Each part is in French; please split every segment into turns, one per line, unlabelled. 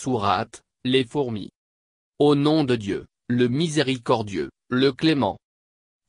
Sourate, les fourmis. Au nom de Dieu, le miséricordieux, le clément.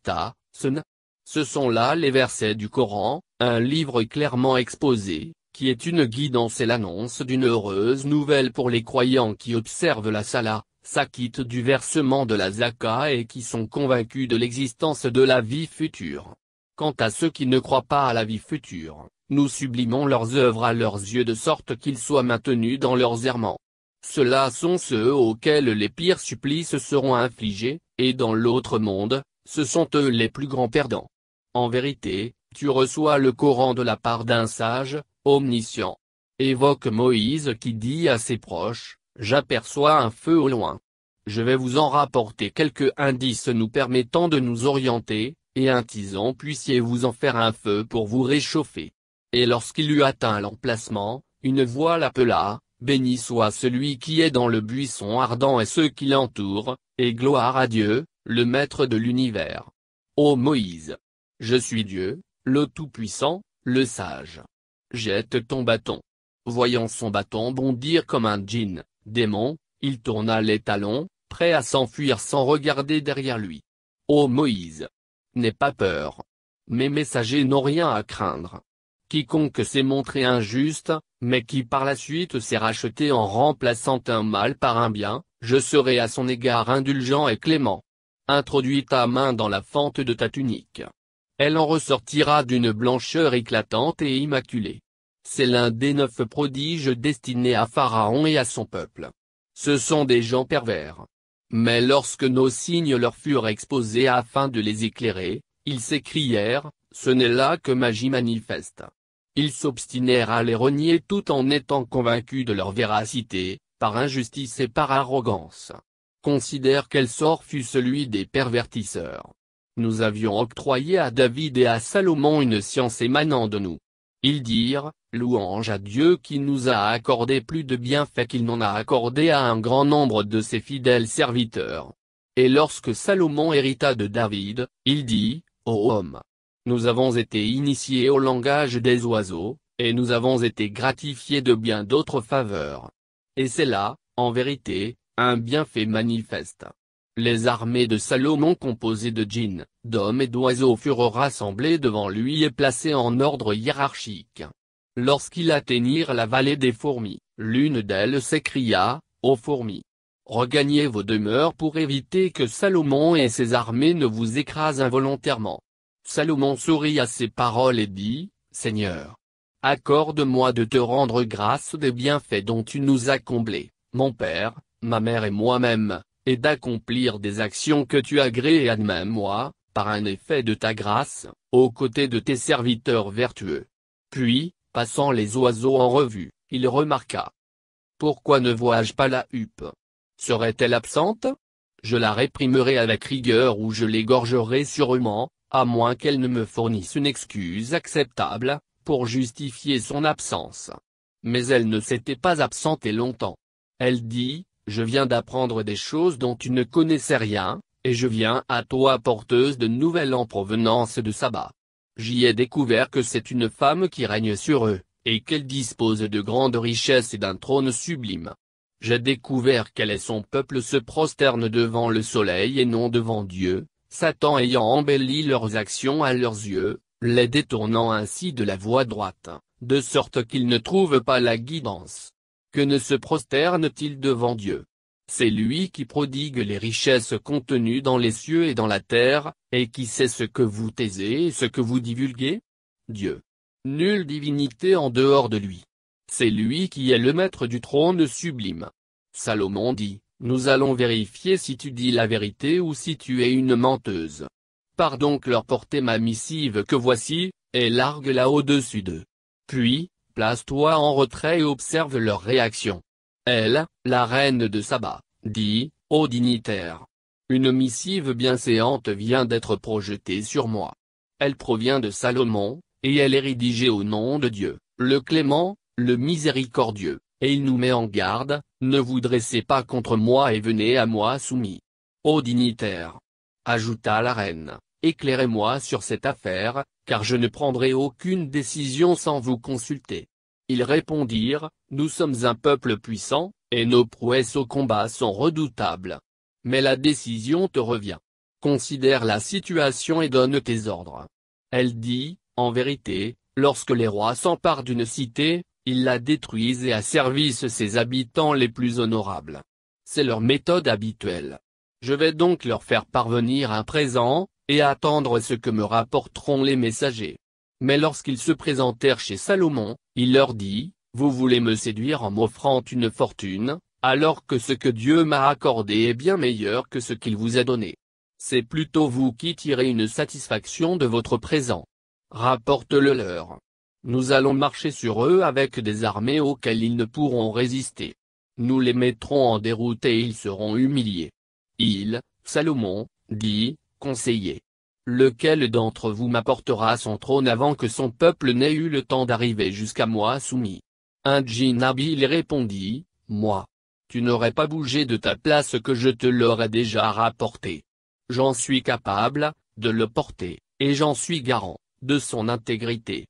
Ta, Sun. Ce sont là les versets du Coran, un livre clairement exposé, qui est une guidance et l'annonce d'une heureuse nouvelle pour les croyants qui observent la Salah, s'acquittent du versement de la Zaka et qui sont convaincus de l'existence de la vie future. Quant à ceux qui ne croient pas à la vie future, nous sublimons leurs œuvres à leurs yeux de sorte qu'ils soient maintenus dans leurs errements. Cela là sont ceux auxquels les pires supplices seront infligés, et dans l'autre monde, ce sont eux les plus grands perdants. En vérité, tu reçois le Coran de la part d'un sage, omniscient. Évoque Moïse qui dit à ses proches, J'aperçois un feu au loin. Je vais vous en rapporter quelques indices nous permettant de nous orienter, et un tisan puissiez vous en faire un feu pour vous réchauffer. Et lorsqu'il eut atteint l'emplacement, une voix l'appela, Béni soit celui qui est dans le buisson ardent et ceux qui l'entourent, et gloire à Dieu, le Maître de l'univers. Ô Moïse Je suis Dieu, le Tout-Puissant, le Sage. Jette ton bâton. Voyant son bâton bondir comme un djinn, démon, il tourna les talons, prêt à s'enfuir sans regarder derrière lui. Ô Moïse N'aie pas peur. Mes messagers n'ont rien à craindre. Quiconque s'est montré injuste, mais qui par la suite s'est racheté en remplaçant un mal par un bien, je serai à son égard indulgent et clément. Introduis ta main dans la fente de ta tunique. Elle en ressortira d'une blancheur éclatante et immaculée. C'est l'un des neuf prodiges destinés à Pharaon et à son peuple. Ce sont des gens pervers. Mais lorsque nos signes leur furent exposés afin de les éclairer, ils s'écrièrent, ce n'est là que magie manifeste. Ils s'obstinèrent à les renier tout en étant convaincus de leur véracité, par injustice et par arrogance. Considère quel sort fut celui des pervertisseurs. Nous avions octroyé à David et à Salomon une science émanant de nous. Ils dirent, louange à Dieu qui nous a accordé plus de bienfaits qu'il n'en a accordé à un grand nombre de ses fidèles serviteurs. Et lorsque Salomon hérita de David, il dit, Ô homme, nous avons été initiés au langage des oiseaux, et nous avons été gratifiés de bien d'autres faveurs. Et c'est là, en vérité, un bienfait manifeste. Les armées de Salomon composées de djinns, d'hommes et d'oiseaux furent rassemblées devant lui et placées en ordre hiérarchique. Lorsqu'ils atteignirent la vallée des fourmis, l'une d'elles s'écria, Ô fourmis Regagnez vos demeures pour éviter que Salomon et ses armées ne vous écrasent involontairement. Salomon sourit à ces paroles et dit, Seigneur, accorde-moi de te rendre grâce des bienfaits dont tu nous as comblés, mon Père, ma mère et moi-même, et d'accomplir des actions que tu agrées à même moi, par un effet de ta grâce, aux côtés de tes serviteurs vertueux. Puis, passant les oiseaux en revue, il remarqua. Pourquoi ne vois-je pas la huppe Serait-elle absente Je la réprimerai avec rigueur ou je l'égorgerai sûrement, à moins qu'elle ne me fournisse une excuse acceptable, pour justifier son absence. Mais elle ne s'était pas absentée longtemps. Elle dit, je viens d'apprendre des choses dont tu ne connaissais rien, et je viens à toi porteuse de nouvelles en provenance de Saba. J'y ai découvert que c'est une femme qui règne sur eux, et qu'elle dispose de grandes richesses et d'un trône sublime. J'ai découvert qu'elle et son peuple se prosternent devant le soleil et non devant Dieu, Satan ayant embelli leurs actions à leurs yeux, les détournant ainsi de la voie droite, de sorte qu'ils ne trouvent pas la guidance. Que ne se prosternent-ils devant Dieu C'est lui qui prodigue les richesses contenues dans les cieux et dans la terre, et qui sait ce que vous taisez et ce que vous divulguez Dieu. Nulle divinité en dehors de lui. C'est lui qui est le maître du trône sublime. Salomon dit, nous allons vérifier si tu dis la vérité ou si tu es une menteuse. Pars donc leur porter ma missive que voici, et largue-la au-dessus d'eux. Puis, place-toi en retrait et observe leur réaction. Elle, la reine de Saba, dit, ô dignitaire. Une missive bienséante vient d'être projetée sur moi. Elle provient de Salomon, et elle est rédigée au nom de Dieu, le clément, le miséricordieux et il nous met en garde, ne vous dressez pas contre moi et venez à moi soumis. Ô dignitaire ajouta la reine, éclairez-moi sur cette affaire, car je ne prendrai aucune décision sans vous consulter. Ils répondirent, nous sommes un peuple puissant, et nos prouesses au combat sont redoutables. Mais la décision te revient. Considère la situation et donne tes ordres. Elle dit, en vérité, lorsque les rois s'emparent d'une cité, ils la détruisent et asservissent ses habitants les plus honorables. C'est leur méthode habituelle. Je vais donc leur faire parvenir un présent, et attendre ce que me rapporteront les messagers. Mais lorsqu'ils se présentèrent chez Salomon, il leur dit, Vous voulez me séduire en m'offrant une fortune, alors que ce que Dieu m'a accordé est bien meilleur que ce qu'il vous a donné. C'est plutôt vous qui tirez une satisfaction de votre présent. Rapporte-le leur. Nous allons marcher sur eux avec des armées auxquelles ils ne pourront résister. Nous les mettrons en déroute et ils seront humiliés. Il, Salomon, dit, conseiller. Lequel d'entre vous m'apportera son trône avant que son peuple n'ait eu le temps d'arriver jusqu'à moi soumis Un djinnabil répondit, moi. Tu n'aurais pas bougé de ta place que je te l'aurais déjà rapporté. J'en suis capable, de le porter, et j'en suis garant, de son intégrité.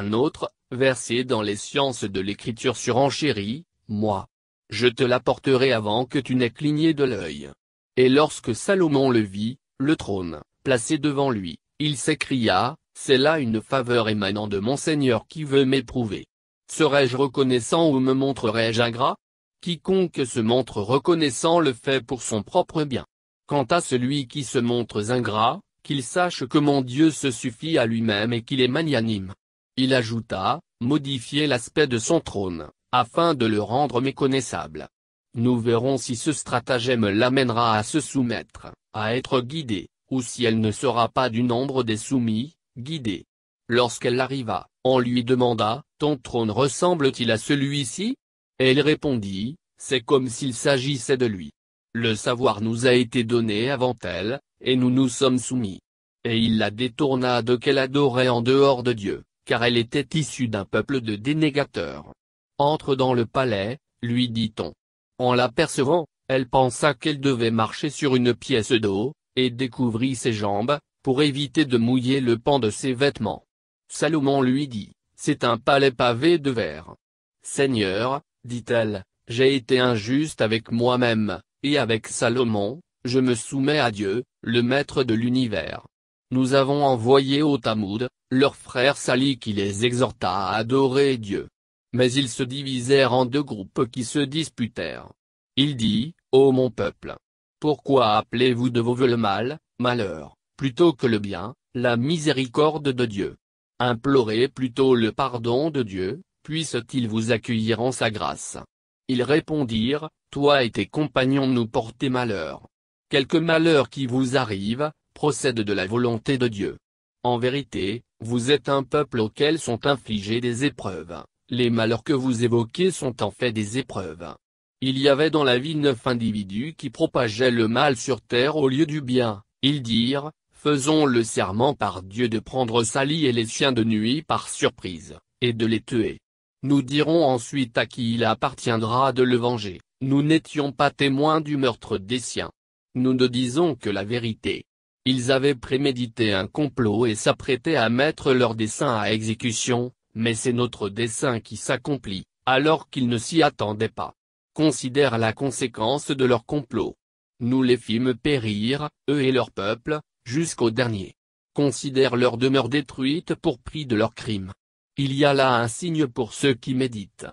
Un autre, versé dans les sciences de l'écriture surenchérie, moi. Je te l'apporterai avant que tu n'aies cligné de l'œil. Et lorsque Salomon le vit, le trône, placé devant lui, il s'écria, c'est là une faveur émanant de mon Seigneur qui veut m'éprouver. Serais-je reconnaissant ou me montrerai-je ingrat Quiconque se montre reconnaissant le fait pour son propre bien. Quant à celui qui se montre ingrat, qu'il sache que mon Dieu se suffit à lui-même et qu'il est magnanime. Il ajouta, modifier l'aspect de son trône, afin de le rendre méconnaissable. Nous verrons si ce stratagème l'amènera à se soumettre, à être guidée, ou si elle ne sera pas du nombre des soumis, guidés. Lorsqu'elle arriva, on lui demanda, Ton trône ressemble-t-il à celui-ci Elle répondit, C'est comme s'il s'agissait de lui. Le savoir nous a été donné avant elle, et nous nous sommes soumis. Et il la détourna de qu'elle adorait en dehors de Dieu car elle était issue d'un peuple de dénégateurs. Entre dans le palais, lui dit-on. En l'apercevant, elle pensa qu'elle devait marcher sur une pièce d'eau, et découvrit ses jambes, pour éviter de mouiller le pan de ses vêtements. Salomon lui dit, c'est un palais pavé de verre. Seigneur, dit-elle, j'ai été injuste avec moi-même, et avec Salomon, je me soumets à Dieu, le maître de l'univers. Nous avons envoyé au Tamoud, leur frère Sali qui les exhorta à adorer Dieu. Mais ils se divisèrent en deux groupes qui se disputèrent. Il dit, Ô mon peuple Pourquoi appelez-vous de vos voeux le mal, malheur, plutôt que le bien, la miséricorde de Dieu Implorez plutôt le pardon de Dieu, puisse t vous accueillir en sa grâce Ils répondirent, Toi et tes compagnons nous portez malheur. Quelque malheur qui vous arrive, procède de la volonté de Dieu. En vérité, vous êtes un peuple auquel sont infligées des épreuves. Les malheurs que vous évoquez sont en fait des épreuves. Il y avait dans la vie neuf individus qui propageaient le mal sur terre au lieu du bien, ils dirent, faisons le serment par Dieu de prendre Sali et les siens de nuit par surprise, et de les tuer. Nous dirons ensuite à qui il appartiendra de le venger, nous n'étions pas témoins du meurtre des siens. Nous ne disons que la vérité, ils avaient prémédité un complot et s'apprêtaient à mettre leur dessein à exécution, mais c'est notre dessein qui s'accomplit, alors qu'ils ne s'y attendaient pas. Considère la conséquence de leur complot. Nous les fîmes périr, eux et leur peuple, jusqu'au dernier. Considère leur demeure détruite pour prix de leur crimes. Il y a là un signe pour ceux qui méditent.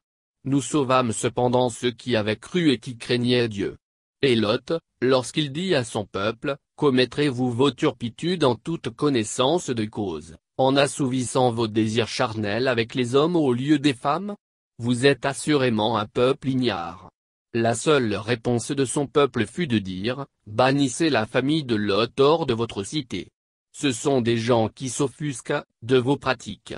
Nous sauvâmes cependant ceux qui avaient cru et qui craignaient Dieu. Et Lot, lorsqu'il dit à son peuple, commettrez-vous vos turpitudes en toute connaissance de cause, en assouvissant vos désirs charnels avec les hommes au lieu des femmes Vous êtes assurément un peuple ignare. La seule réponse de son peuple fut de dire, bannissez la famille de Lot hors de votre cité. Ce sont des gens qui s'offusquent, de vos pratiques.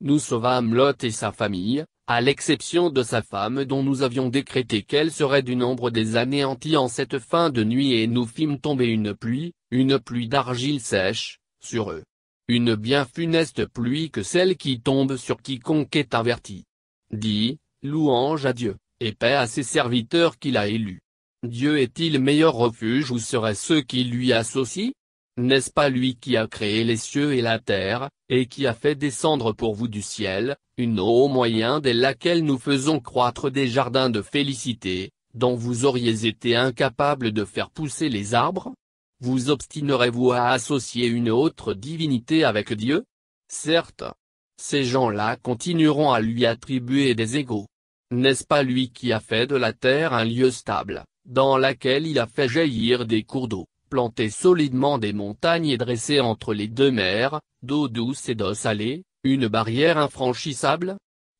Nous sauvâmes Lot et sa famille, à l'exception de sa femme dont nous avions décrété qu'elle serait du nombre des anéantis en cette fin de nuit et nous fîmes tomber une pluie, une pluie d'argile sèche, sur eux. Une bien funeste pluie que celle qui tombe sur quiconque est averti. Dis, louange à Dieu, et paix à ses serviteurs qu'il a élus. Dieu est-il meilleur refuge ou seraient ceux qui lui associent n'est-ce pas lui qui a créé les cieux et la terre, et qui a fait descendre pour vous du ciel, une eau au moyen dès laquelle nous faisons croître des jardins de félicité, dont vous auriez été incapable de faire pousser les arbres Vous obstinerez-vous à associer une autre divinité avec Dieu Certes. Ces gens-là continueront à lui attribuer des égaux. N'est-ce pas lui qui a fait de la terre un lieu stable, dans laquelle il a fait jaillir des cours d'eau Planté solidement des montagnes et dressé entre les deux mers, d'eau douce et d'eau salée, une barrière infranchissable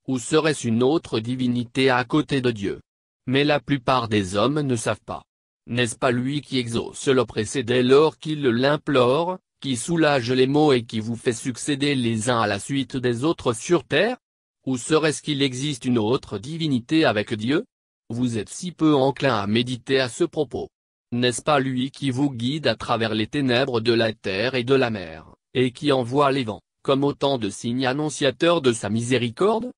Ou serait-ce une autre divinité à côté de Dieu Mais la plupart des hommes ne savent pas. N'est-ce pas lui qui exauce l'oppressé dès lors qu'il l'implore, qui soulage les maux et qui vous fait succéder les uns à la suite des autres sur terre Ou serait-ce qu'il existe une autre divinité avec Dieu Vous êtes si peu enclin à méditer à ce propos. N'est-ce pas lui qui vous guide à travers les ténèbres de la terre et de la mer, et qui envoie les vents, comme autant de signes annonciateurs de sa miséricorde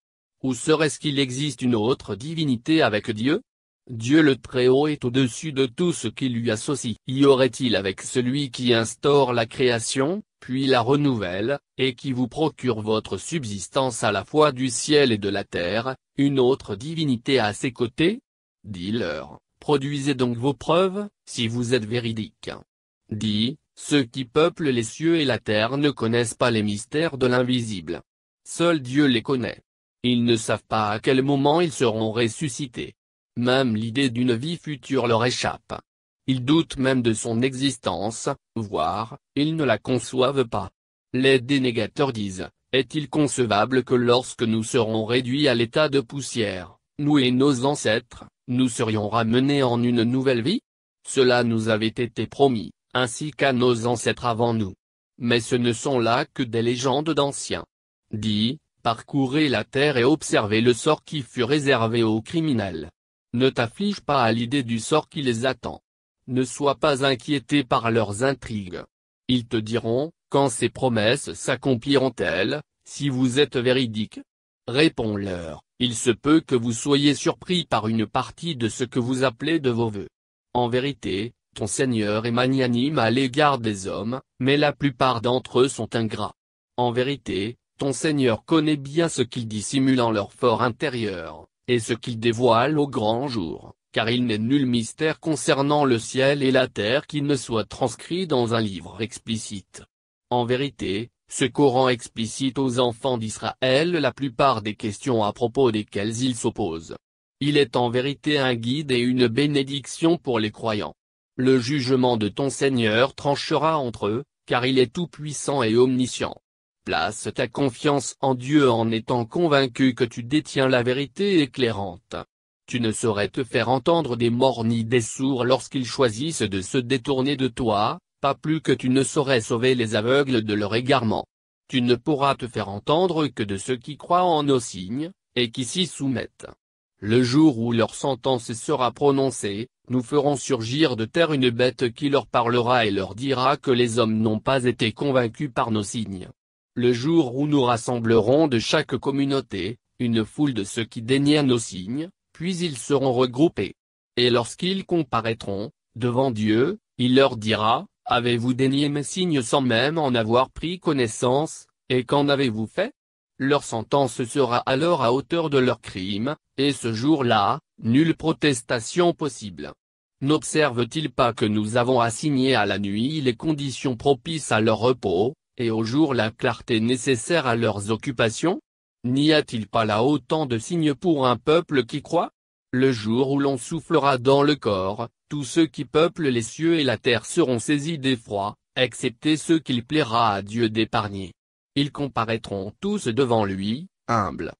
Ou serait-ce qu'il existe une autre divinité avec Dieu Dieu le Très-Haut est au-dessus de tout ce qui lui associe. Y aurait-il avec celui qui instaure la création, puis la renouvelle, et qui vous procure votre subsistance à la fois du ciel et de la terre, une autre divinité à ses côtés Dis-leur, Produisez donc vos preuves, si vous êtes véridiques. Dit, ceux qui peuplent les cieux et la terre ne connaissent pas les mystères de l'invisible. Seul Dieu les connaît. Ils ne savent pas à quel moment ils seront ressuscités. Même l'idée d'une vie future leur échappe. Ils doutent même de son existence, voire, ils ne la conçoivent pas. Les dénégateurs disent, est-il concevable que lorsque nous serons réduits à l'état de poussière, nous et nos ancêtres, nous serions ramenés en une nouvelle vie Cela nous avait été promis, ainsi qu'à nos ancêtres avant nous. Mais ce ne sont là que des légendes d'anciens. Dis, parcourez la terre et observez le sort qui fut réservé aux criminels. Ne t'afflige pas à l'idée du sort qui les attend. Ne sois pas inquiété par leurs intrigues. Ils te diront, quand ces promesses s'accompliront-elles, si vous êtes véridique Réponds-leur. Il se peut que vous soyez surpris par une partie de ce que vous appelez de vos vœux. En vérité, ton Seigneur est magnanime à l'égard des hommes, mais la plupart d'entre eux sont ingrats. En vérité, ton Seigneur connaît bien ce qu'ils dissimulent en leur fort intérieur, et ce qu'ils dévoilent au grand jour, car il n'est nul mystère concernant le ciel et la terre qui ne soit transcrit dans un livre explicite. En vérité, ce Coran explicite aux enfants d'Israël la plupart des questions à propos desquelles ils s'opposent. Il est en vérité un guide et une bénédiction pour les croyants. Le jugement de ton Seigneur tranchera entre eux, car il est tout-puissant et omniscient. Place ta confiance en Dieu en étant convaincu que tu détiens la vérité éclairante. Tu ne saurais te faire entendre des morts ni des sourds lorsqu'ils choisissent de se détourner de toi, pas plus que tu ne saurais sauver les aveugles de leur égarement. Tu ne pourras te faire entendre que de ceux qui croient en nos signes, et qui s'y soumettent. Le jour où leur sentence sera prononcée, nous ferons surgir de terre une bête qui leur parlera et leur dira que les hommes n'ont pas été convaincus par nos signes. Le jour où nous rassemblerons de chaque communauté, une foule de ceux qui dénient nos signes, puis ils seront regroupés. Et lorsqu'ils comparaîtront, devant Dieu, il leur dira, Avez-vous dénié mes signes sans même en avoir pris connaissance, et qu'en avez-vous fait Leur sentence sera alors à hauteur de leur crime, et ce jour-là, nulle protestation possible. N'observe-t-il pas que nous avons assigné à la nuit les conditions propices à leur repos, et au jour la clarté nécessaire à leurs occupations N'y a-t-il pas là autant de signes pour un peuple qui croit le jour où l'on soufflera dans le corps, tous ceux qui peuplent les cieux et la terre seront saisis d'effroi, excepté ceux qu'il plaira à Dieu d'épargner. Ils comparaîtront tous devant lui, humbles.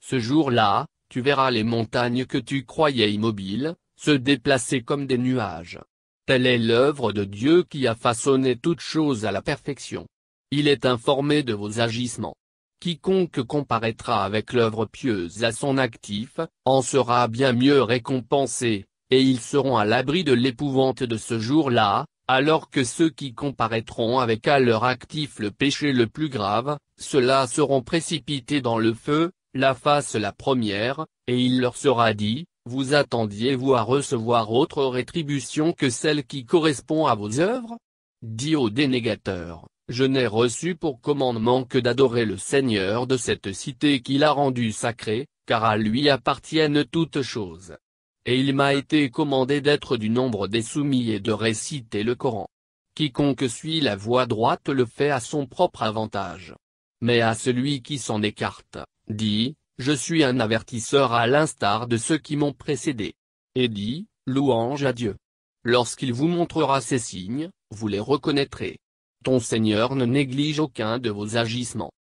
Ce jour-là, tu verras les montagnes que tu croyais immobiles, se déplacer comme des nuages. Telle est l'œuvre de Dieu qui a façonné toutes choses à la perfection. Il est informé de vos agissements. Quiconque comparaîtra avec l'œuvre pieuse à son actif, en sera bien mieux récompensé, et ils seront à l'abri de l'épouvante de ce jour-là, alors que ceux qui comparaîtront avec à leur actif le péché le plus grave, ceux-là seront précipités dans le feu, la face la première, et il leur sera dit, vous attendiez-vous à recevoir autre rétribution que celle qui correspond à vos œuvres Dit au dénégateur. Je n'ai reçu pour commandement que d'adorer le Seigneur de cette cité qu'il a rendue sacrée, car à lui appartiennent toutes choses. Et il m'a été commandé d'être du nombre des soumis et de réciter le Coran. Quiconque suit la voie droite le fait à son propre avantage. Mais à celui qui s'en écarte, dit, je suis un avertisseur à l'instar de ceux qui m'ont précédé. Et dit, louange à Dieu. Lorsqu'il vous montrera ces signes, vous les reconnaîtrez ton Seigneur ne néglige aucun de vos agissements.